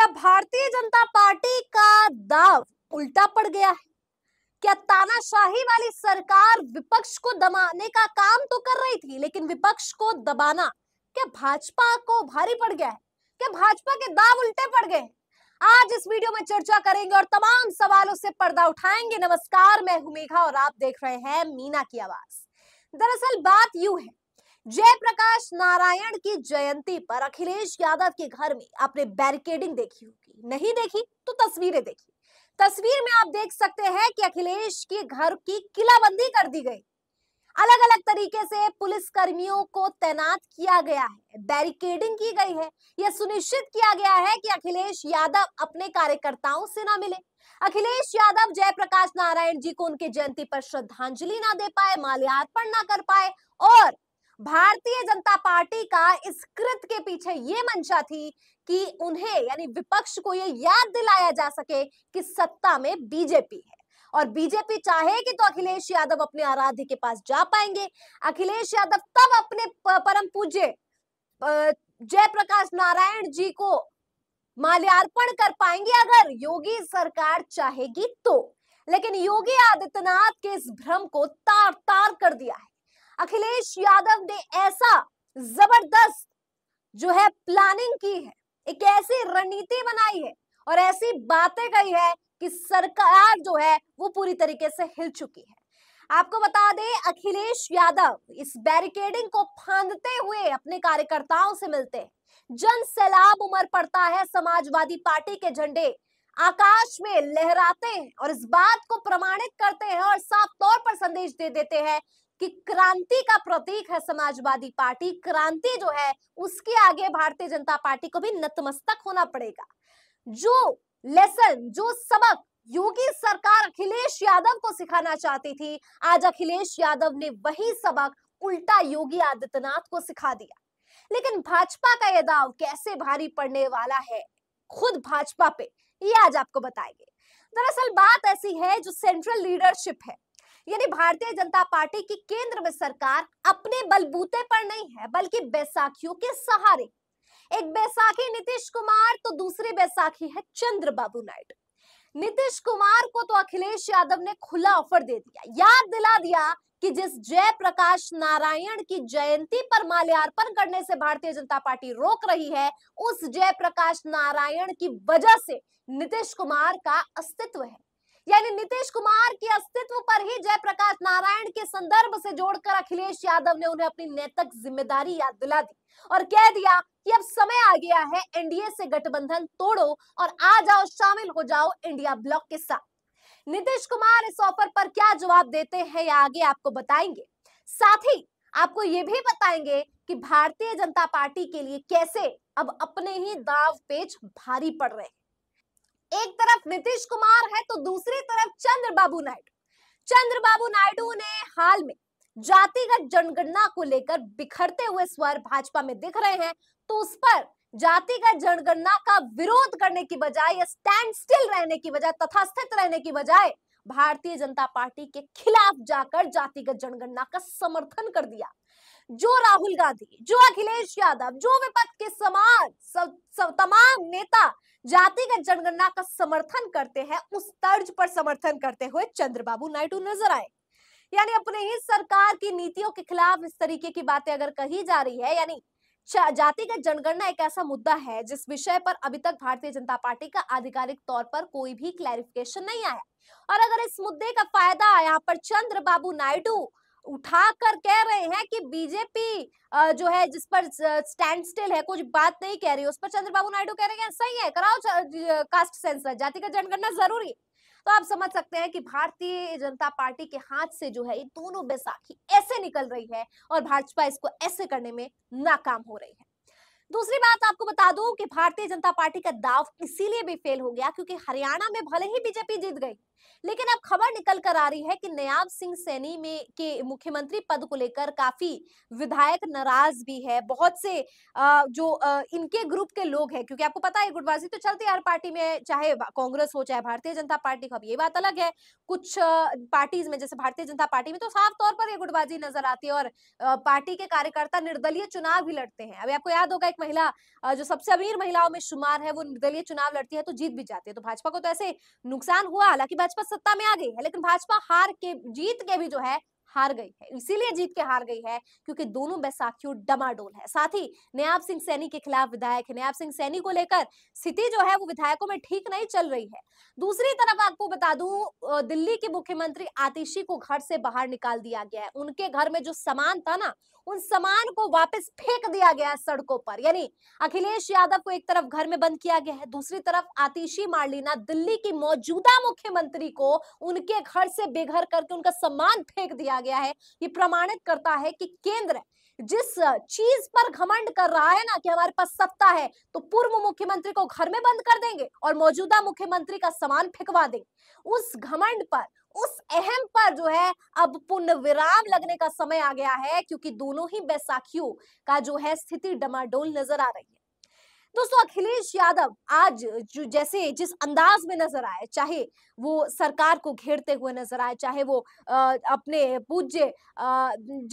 क्या भारतीय जनता पार्टी का दाव उल्टा पड़ गया है क्या तानाशाही वाली सरकार विपक्ष को दबाने का काम तो कर रही थी लेकिन विपक्ष को दबाना क्या भाजपा को भारी पड़ गया है क्या भाजपा के दाव उल्टे पड़ गए आज इस वीडियो में चर्चा करेंगे और तमाम सवालों से पर्दा उठाएंगे नमस्कार मैं हुमेघा और आप देख रहे हैं मीना की आवाज दरअसल बात यू है जयप्रकाश नारायण की जयंती पर अखिलेश यादव के घर में आपने बैरिकेडिंग देखी होगी नहीं देखी तो तस्वीरें देखी तस्वीर में आप देख सकते हैं कि अखिलेश के घर की किलाबंदी कर दी गई अलग अलग तरीके से पुलिस कर्मियों को तैनात किया गया है बैरिकेडिंग की गई है यह सुनिश्चित किया गया है कि अखिलेश यादव अपने कार्यकर्ताओं से ना मिले अखिलेश यादव जयप्रकाश नारायण जी को उनके जयंती पर श्रद्धांजलि ना दे पाए माल्यार्पण ना कर पाए और भारतीय जनता पार्टी का इस कृत के पीछे ये मंशा थी कि उन्हें यानी विपक्ष को ये याद दिलाया जा सके कि सत्ता में बीजेपी है और बीजेपी चाहेगी तो अखिलेश यादव अपने आराध्य के पास जा पाएंगे अखिलेश यादव तब अपने परम पूज्य जयप्रकाश नारायण जी को माल्यार्पण कर पाएंगे अगर योगी सरकार चाहेगी तो लेकिन योगी आदित्यनाथ के इस भ्रम को तार तार कर दिया है अखिलेश यादव ने ऐसा जबरदस्त जो है प्लानिंग की है एक ऐसी रणनीति बनाई है और ऐसी बातें कही है कि सरकार जो है वो पूरी तरीके से हिल चुकी है आपको बता दें अखिलेश यादव इस बैरिकेडिंग को फांदते हुए अपने कार्यकर्ताओं से मिलते हैं जन सैलाब उमर पड़ता है समाजवादी पार्टी के झंडे आकाश में लहराते हैं और इस बात को प्रमाणित करते हैं और साफ तौर पर संदेश दे देते हैं कि क्रांति का प्रतीक है समाजवादी पार्टी क्रांति जो है उसके आगे भारतीय जनता पार्टी को भी नतमस्तक होना पड़ेगा जो लेसन जो सबक योगी सरकार अखिलेश यादव को सिखाना चाहती थी आज अखिलेश यादव ने वही सबक उल्टा योगी आदित्यनाथ को सिखा दिया लेकिन भाजपा का यह दाव कैसे भारी पड़ने वाला है खुद भाजपा पे ये आज आपको बताएंगे दरअसल बात ऐसी है जो सेंट्रल लीडरशिप है यानी भारतीय जनता पार्टी की केंद्र में सरकार अपने बलबूते पर नहीं है बल्कि बैसाखियों के सहारे एक बैसाखी नीतीश कुमार तो दूसरी बैसाखी है चंद्रबाबू नायडू नीतीश कुमार को तो अखिलेश यादव ने खुला ऑफर दे दिया याद दिला दिया कि जिस जयप्रकाश नारायण की जयंती पर माल्यार्पण करने से भारतीय जनता पार्टी रोक रही है उस जयप्रकाश नारायण की वजह से नीतीश कुमार का अस्तित्व है यानी नीतीश कुमार के अस्तित्व पर ही जयप्रकाश नारायण के संदर्भ से जोड़कर अखिलेश यादव ने उन्हें अपनी नैतिक जिम्मेदारी याद दिला दी और कह दिया कि अब समय आ गया है एनडीए से गठबंधन तोड़ो और आ जाओ शामिल हो जाओ इंडिया ब्लॉक के साथ नीतीश कुमार इस ऑफर पर क्या जवाब देते हैं या आगे आपको बताएंगे साथ ही आपको ये भी बताएंगे कि भारतीय जनता पार्टी के लिए कैसे अब अपने ही दाव पेच भारी पड़ रहे हैं एक तरफ नीतीश कुमार है तो दूसरी तरफ चंद्रबाबू नायडू चंद्रबाबू नायडू ने हाल में जातिगत जनगणना को लेकर बिखरते हुए स्वर भाजपा में दिख रहे हैं तो उस पर जातिगत जनगणना का विरोध करने की बजाय या स्टैंड स्टिल रहने की बजाय तथास्थित रहने की बजाय भारतीय जनता पार्टी के खिलाफ जाकर जातिगत जनगणना का समर्थन कर दिया जो राहुल गांधी जो अखिलेश यादव जो विपक्ष के समाज सब, सब तमाम नेता जातिगत जनगणना का समर्थन करते हैं उस तर्ज पर समर्थन करते हुए चंद्रबाबू नायडू नजर आए यानी अपने ही सरकार की नीतियों के खिलाफ इस तरीके की बातें अगर कही जा रही है यानी जातिगत जनगणना एक ऐसा मुद्दा है जिस विषय पर अभी तक भारतीय जनता पार्टी का आधिकारिक तौर पर कोई भी क्लैरिफिकेशन नहीं आया और अगर इस मुद्दे का फायदा यहाँ पर चंद्रबाबू नायडू उठा कर कह रहे हैं कि बीजेपी जो है जिस पर स्टैंड स्टिल है कुछ बात नहीं कह रही उस पर चंद्रबाबू नायडू कह रहे हैं सही है कराओ कास्ट सेंसर जाति का जनगणना जरूरी तो आप समझ सकते हैं कि भारतीय जनता पार्टी के हाथ से जो है ये दोनों बैसाखी ऐसे निकल रही है और भाजपा इसको ऐसे करने में नाकाम हो रही है दूसरी बात आपको बता दूं कि भारतीय जनता पार्टी का दाव इसीलिए भी फेल हो गया क्योंकि हरियाणा में भले ही बीजेपी जीत गई लेकिन अब खबर निकल कर आ रही है कि नयाब सिंह सैनी में के मुख्यमंत्री पद को लेकर काफी विधायक नाराज भी है बहुत से जो इनके ग्रुप के लोग हैं क्योंकि आपको पता है गुटबाजी तो चलती है हर पार्टी में चाहे कांग्रेस हो चाहे भारतीय जनता पार्टी हो अब ये बात अलग है कुछ पार्टीज में जैसे भारतीय जनता पार्टी में तो साफ तौर पर यह गुटबाजी नजर आती है और पार्टी के कार्यकर्ता निर्दलीय चुनाव भी लड़ते हैं अभी आपको याद होगा एक महिला जो सबसे अमीर महिलाओं में शुमार है वो निर्दलीय चुनाव लड़ती है तो जीत भी जाती है तो भाजपा को तो ऐसे नुकसान हुआ हालांकि भाजपा सत्ता में आ गई है लेकिन भाजपा हार के जीत के भी जो है हार गई है इसीलिए जीत के हार गई है क्योंकि दोनों बैसाखियों डमाडोल है साथ ही नयाब सिंह सैनी के खिलाफ विधायक है नयाब सिंह सैनी को लेकर स्थिति जो है वो विधायकों में ठीक नहीं चल रही है दूसरी तरफ आपको बता दू दिल्ली के मुख्यमंत्री आतिशी को घर से बाहर निकाल दिया गया है उनके घर में जो सामान था ना उन सामान को वापस फेंक दिया गया है सड़कों पर यानी अखिलेश यादव को एक तरफ घर में बंद किया गया है दूसरी तरफ आतिशी मार्लिना दिल्ली की मौजूदा मुख्यमंत्री को उनके घर से बेघर करके उनका सामान फेंक दिया किया गया है ये प्रमाणित करता है कि केंद्र जिस चीज पर घमंड कर रहा है ना कि हमारे पास सत्ता है तो पूर्व मुख्यमंत्री को घर में बंद कर देंगे और मौजूदा मुख्यमंत्री का सामान फेंकवा देंगे उस घमंड पर उस अहम पर जो है अब पुनः विराम लगने का समय आ गया है क्योंकि दोनों ही बैसाखियों का जो है स्थिति डमाडोल नजर आ रही है दोस्तों अखिलेश यादव आज जो जैसे जिस अंदाज में नजर आए चाहे वो सरकार को घेरते हुए नजर आए चाहे वो आ, अपने पूज्य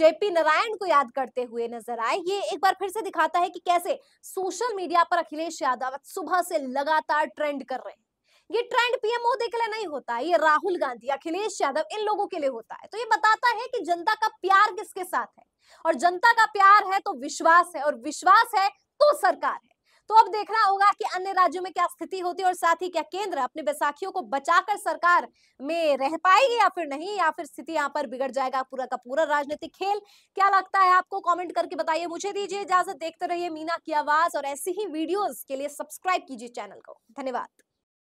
जेपी नारायण को याद करते हुए नजर आए ये एक बार फिर से दिखाता है कि कैसे सोशल मीडिया पर अखिलेश यादव सुबह से लगातार ट्रेंड कर रहे हैं ये ट्रेंड पीएम मोदी के लिए नहीं होता है ये राहुल गांधी अखिलेश यादव इन लोगों के लिए होता है तो ये बताता है कि जनता का प्यार किसके साथ है और जनता का प्यार है तो विश्वास है और विश्वास है तो सरकार है तो अब देखना होगा कि अन्य राज्यों में क्या स्थिति होती है और साथ ही क्या केंद्र अपने बैसाखियों को बचाकर सरकार में रह पाएगी या फिर नहीं या फिर स्थिति यहाँ पर बिगड़ जाएगा पूरा का पूरा राजनीतिक खेल क्या लगता है आपको कॉमेंट करके बताइए मुझे दीजिए इजाजत देखते रहिए मीना की आवाज और ऐसी ही वीडियोज के लिए सब्सक्राइब कीजिए चैनल को धन्यवाद